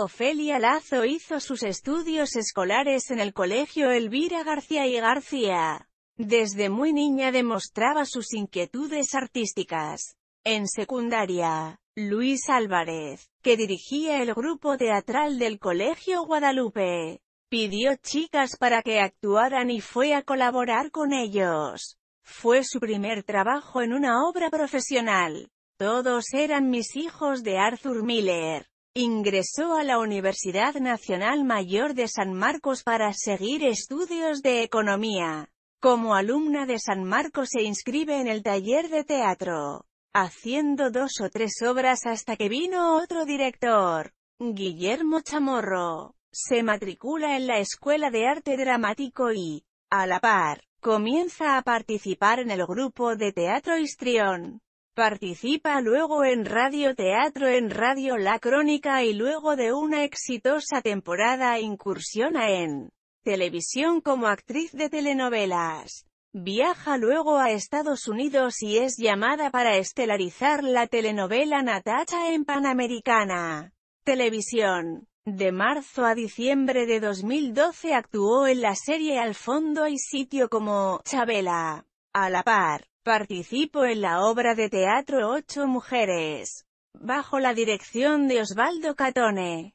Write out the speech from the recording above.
Ofelia Lazo hizo sus estudios escolares en el Colegio Elvira García y García. Desde muy niña demostraba sus inquietudes artísticas. En secundaria, Luis Álvarez, que dirigía el grupo teatral del Colegio Guadalupe, pidió chicas para que actuaran y fue a colaborar con ellos. Fue su primer trabajo en una obra profesional. Todos eran mis hijos de Arthur Miller. Ingresó a la Universidad Nacional Mayor de San Marcos para seguir estudios de economía. Como alumna de San Marcos se inscribe en el taller de teatro, haciendo dos o tres obras hasta que vino otro director, Guillermo Chamorro. Se matricula en la Escuela de Arte Dramático y, a la par, comienza a participar en el grupo de teatro Histrión. Participa luego en Radio Teatro en Radio La Crónica y luego de una exitosa temporada incursiona en televisión como actriz de telenovelas. Viaja luego a Estados Unidos y es llamada para estelarizar la telenovela Natacha en Panamericana. Televisión. De marzo a diciembre de 2012 actuó en la serie Al fondo y sitio como Chabela. A la par, Participo en la obra de teatro Ocho Mujeres, bajo la dirección de Osvaldo Catone.